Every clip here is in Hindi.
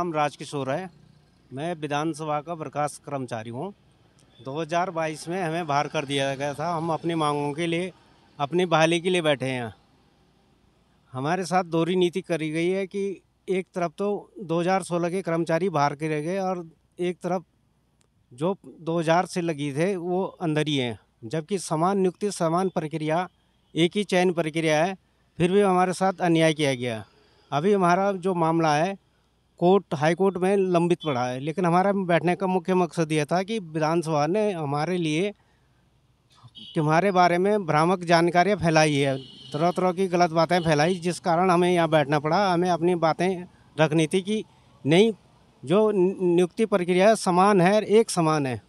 नाम राजकिशोर है मैं विधानसभा का प्रकाश कर्मचारी हूँ 2022 में हमें बाहर कर दिया गया था हम अपनी मांगों के लिए अपनी बहाली के लिए बैठे हैं हमारे साथ दोहरी नीति करी गई है कि एक तरफ तो 2016 के कर्मचारी बाहर के गए और एक तरफ जो 2000 से लगी थे वो अंदर ही हैं जबकि समान नियुक्ति समान प्रक्रिया एक ही चयन प्रक्रिया है फिर भी हमारे साथ अन्याय किया गया अभी हमारा जो मामला है कोर्ट हाई कोर्ट में लंबित पड़ा है लेकिन हमारा बैठने का मुख्य मकसद यह था कि विधानसभा ने हमारे लिए तुम्हारे बारे में भ्रामक जानकारियाँ फैलाई है तरह तरह की गलत बातें फैलाई जिस कारण हमें यहाँ बैठना पड़ा हमें अपनी बातें रखनी थी कि नहीं जो नियुक्ति प्रक्रिया समान है एक समान है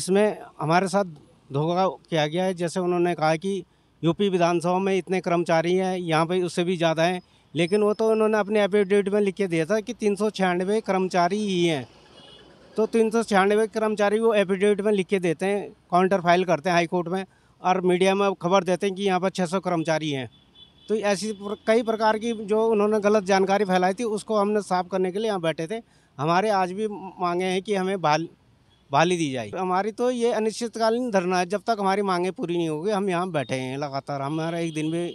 इसमें हमारे साथ धोखा किया गया है जैसे उन्होंने कहा कि यूपी विधानसभा में इतने कर्मचारी हैं यहाँ पर उससे भी ज़्यादा हैं लेकिन वो तो उन्होंने अपने एफिडेविट में लिख के दिया था कि तीन सौ छियानवे कर्मचारी ही हैं तो तीन सौ छियानवे कर्मचारी वो एफिडेविट में लिख के देते हैं काउंटर फाइल करते हैं हाईकोर्ट में और मीडिया में खबर देते हैं कि यहाँ पर छः सौ कर्मचारी हैं तो ऐसी प्र, कई प्रकार की जो उन्होंने गलत जानकारी फैलाई थी उसको हमने साफ करने के लिए यहाँ बैठे थे हमारे आज भी मांगे हैं कि हमें बाल बाली दी जाए हमारी तो ये अनिश्चितकालीन धरना है जब तक हमारी मांगे पूरी नहीं होगी हम यहाँ बैठे हैं लगातार हमारा एक दिन भी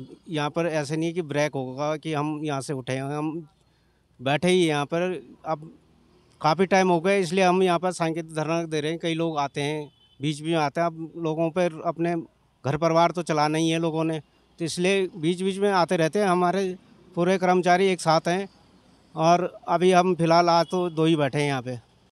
यहाँ पर ऐसे नहीं है कि ब्रेक होगा कि हम यहाँ से उठे हम बैठे ही यहाँ पर अब काफ़ी टाइम हो गया इसलिए हम यहाँ पर सांकेतिक धरना दे रहे हैं कई लोग आते हैं बीच बीच में आते हैं अब लोगों पर अपने घर परिवार तो चलाना ही है लोगों ने तो इसलिए बीच बीच में आते रहते हैं हमारे पूरे कर्मचारी एक साथ हैं और अभी हम फिलहाल आज तो दो ही बैठे हैं यहाँ पर